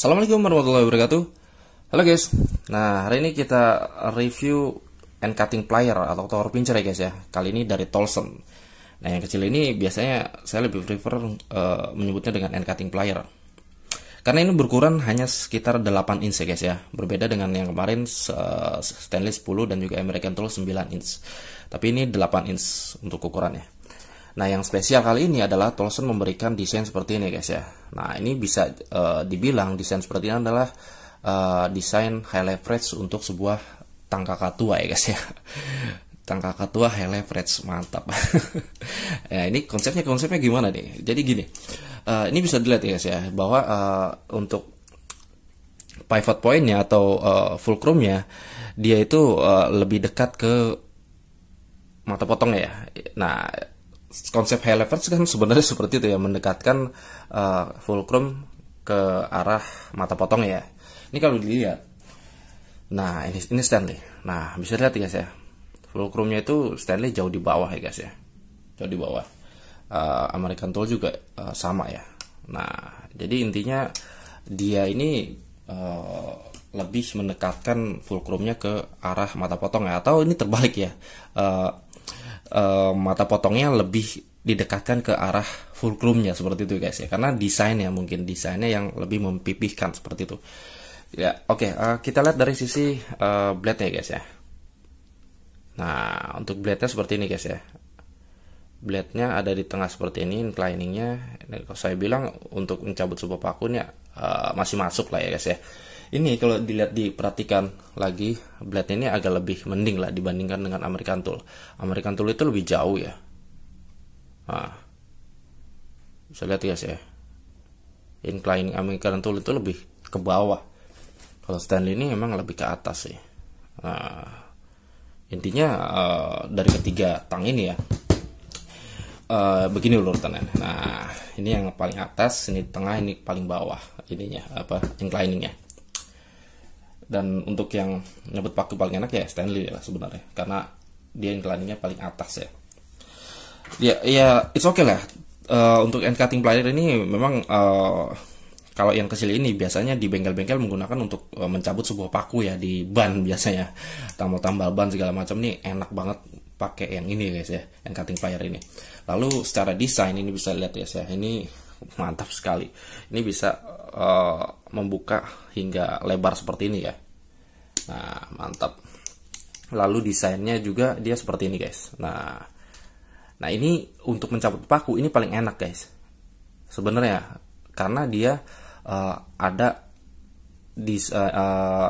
Assalamualaikum warahmatullahi wabarakatuh Halo guys Nah hari ini kita review end cutting plier atau tower pincer ya guys ya Kali ini dari Tolson Nah yang kecil ini biasanya saya lebih prefer uh, menyebutnya dengan end cutting plier Karena ini berukuran hanya sekitar 8 inch ya guys ya Berbeda dengan yang kemarin uh, stainless 10 dan juga American Tool 9 inch Tapi ini 8 inch untuk ukurannya Nah, yang spesial kali ini adalah Tolson memberikan desain seperti ini, guys ya. Nah, ini bisa uh, dibilang desain seperti ini adalah uh, desain high leverage untuk sebuah tangka katua ya, guys ya. tangka katua high leverage mantap. ya, ini konsepnya konsepnya gimana nih? Jadi gini, uh, ini bisa dilihat ya, guys ya, bahwa uh, untuk pivot pointnya atau uh, fulcrumnya dia itu uh, lebih dekat ke mata potongnya ya. Nah, konsep high leverage kan sebenarnya seperti itu ya mendekatkan uh, eh, chrome ke arah mata potong ya. Ini kalau dilihat. Nah, ini ini Stanley. Nah, bisa lihat ya guys ya. nya itu Stanley jauh di bawah ya guys ya. Jauh di bawah. Uh, American Tool juga uh, sama ya. Nah, jadi intinya dia ini uh, lebih mendekatkan full chrome-nya ke arah mata potong ya atau ini terbalik ya. Uh, Eh, mata potongnya lebih didekatkan ke arah fulcrumnya seperti itu guys ya karena desainnya mungkin desainnya yang lebih mempipihkan seperti itu ya oke okay, uh, eh, kita lihat dari sisi uh, eh, blade nya guys ya nah untuk blade nya seperti ini guys ya blade nya ada di tengah seperti ini incliningnya kalau saya bilang untuk mencabut sebuah paku ya uh, masih masuk lah ya guys ya ini kalau dilihat diperhatikan lagi blade ini agak lebih mending lah dibandingkan dengan American Tool American Tool itu lebih jauh ya nah, bisa lihat ya sih inclining American Tool itu lebih ke bawah kalau Stanley ini memang lebih ke atas sih nah, intinya uh, dari ketiga tang ini ya Uh, begini tenan. Nah, ini yang paling atas, ini tengah, ini paling bawah ininya apa inclining-nya. incliningnya dan untuk yang nyebut paku paling enak ya Stanley lah sebenarnya karena dia yang kelaninya paling atas ya ya ya it's okay lah uh, untuk end cutting player ini memang uh, kalau yang kecil ini biasanya di bengkel-bengkel menggunakan untuk uh, mencabut sebuah paku ya di ban biasanya tambah tambal ban segala macam nih enak banget pakai yang ini guys ya yang cutting player ini lalu secara desain ini bisa lihat ya saya ini mantap sekali ini bisa Eh, membuka hingga lebar seperti ini ya. Nah, mantap. Lalu desainnya juga dia seperti ini, guys. Nah, nah ini untuk mencabut paku ini paling enak, guys. Sebenarnya karena dia uh, ada di uh, eh, uh,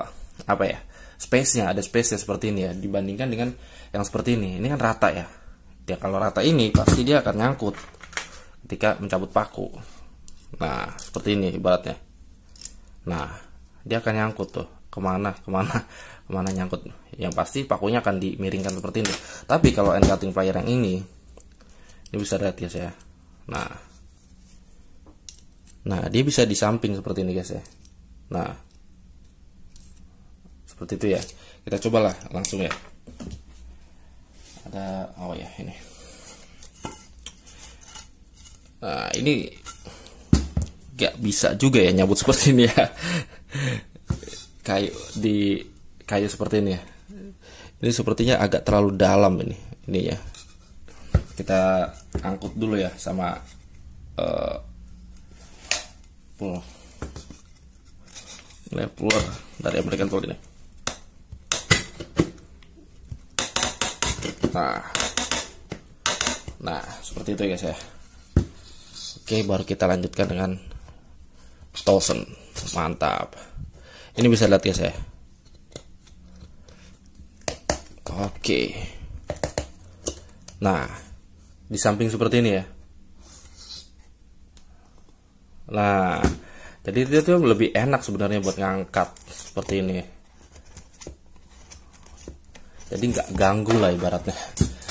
apa ya? space-nya, ada space-nya seperti ini ya dibandingkan dengan yang seperti ini. Ini kan rata ya. ya kalau rata ini pasti dia akan nyangkut ketika mencabut paku. Nah, seperti ini ibaratnya. Nah, dia akan nyangkut tuh. Kemana, kemana, kemana nyangkut. Yang pasti pakunya akan dimiringkan seperti ini. Tapi kalau end cutting player yang ini, ini bisa lihat ya saya Nah, nah dia bisa di samping seperti ini guys ya. Nah, seperti itu ya. Kita cobalah langsung ya. Ada, oh ya ini. Nah, ini nggak bisa juga ya nyabut seperti ini ya kayu di kayu seperti ini ya ini sepertinya agak terlalu dalam ini ini ya kita angkut dulu ya sama uh, ini keluar dari American Tool ini nah nah seperti itu ya guys ya oke baru kita lanjutkan dengan thousand mantap ini bisa lihat ya saya oke nah di samping seperti ini ya nah jadi itu tuh lebih enak sebenarnya buat ngangkat seperti ini jadi nggak ganggu lah ibaratnya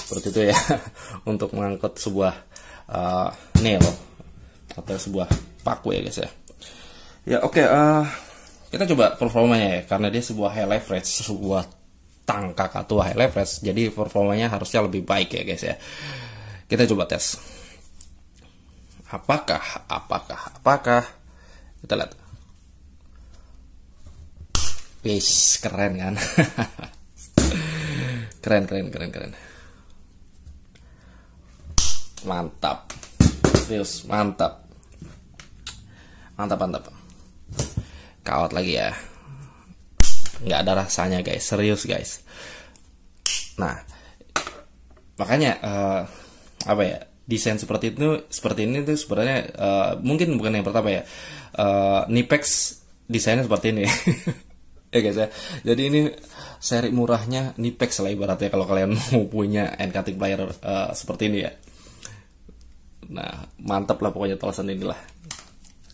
seperti itu ya untuk mengangkat sebuah uh, nail atau sebuah paku ya guys ya Ya oke, okay, uh, eh, kita kan coba performanya ya, karena dia sebuah high leverage, sebuah tangka atau high leverage, jadi performanya harusnya lebih baik ya guys ya. Kita coba tes. Apakah, apakah, apakah? Kita lihat. Wis, keren kan? keren, keren, keren, keren. Mantap. Serius, mantap. Mantap, mantap kawat lagi ya nggak ada rasanya guys serius guys nah makanya uh, apa ya desain seperti itu seperti ini tuh sebenarnya uh, mungkin bukan yang pertama ya uh, Nipex desainnya seperti ini ya guys ya jadi ini seri murahnya Nipex lah ibaratnya kalau kalian mau punya end cutting player uh, seperti ini ya nah mantap lah pokoknya tulisan inilah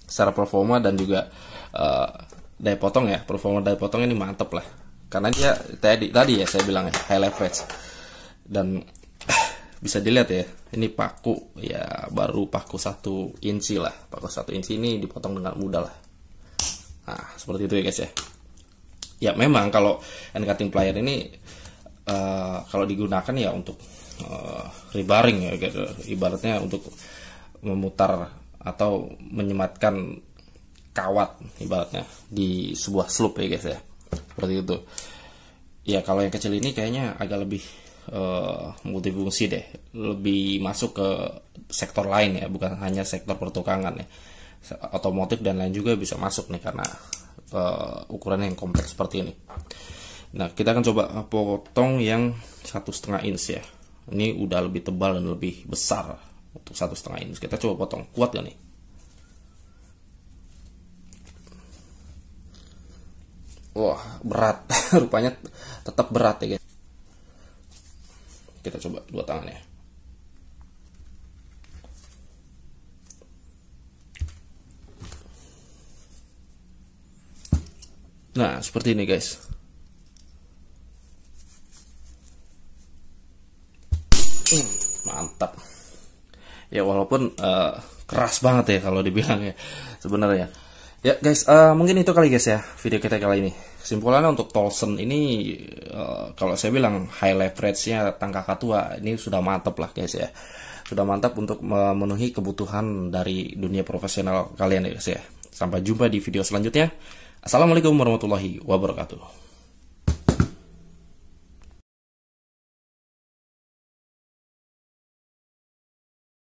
secara performa dan juga uh, daya potong ya performa daya potong ini mantep lah karena dia tadi tadi ya saya bilang ya, high leverage dan bisa dilihat ya ini paku ya baru paku satu inci lah paku satu inci ini dipotong dengan mudah lah nah seperti itu ya guys ya ya memang kalau end cutting player ini uh, kalau digunakan ya untuk uh, rebaring ya guys gitu. ibaratnya untuk memutar atau menyematkan kawat ibaratnya di sebuah slope ya guys ya seperti itu ya kalau yang kecil ini kayaknya agak lebih uh, multifungsi deh lebih masuk ke sektor lain ya bukan hanya sektor pertukangan ya otomotif dan lain juga bisa masuk nih karena uh, ukuran yang kompleks seperti ini nah kita akan coba eh, potong yang satu setengah inch ya ini udah lebih tebal dan lebih besar untuk satu setengah inch kita coba potong kuat gak nih wah berat rupanya tetap berat ya guys kita coba dua tangan ya nah seperti ini guys hmm, mantap ya walaupun uh, keras banget ya kalau dibilang ya sebenarnya Ya guys, uh, mungkin itu kali guys ya video kita kali ini. Kesimpulannya untuk Tolson ini, uh, kalau saya bilang high leverage-nya tangka katua tua, ini sudah mantap lah guys ya. Sudah mantap untuk memenuhi kebutuhan dari dunia profesional kalian ya guys ya. Sampai jumpa di video selanjutnya. Assalamualaikum warahmatullahi wabarakatuh.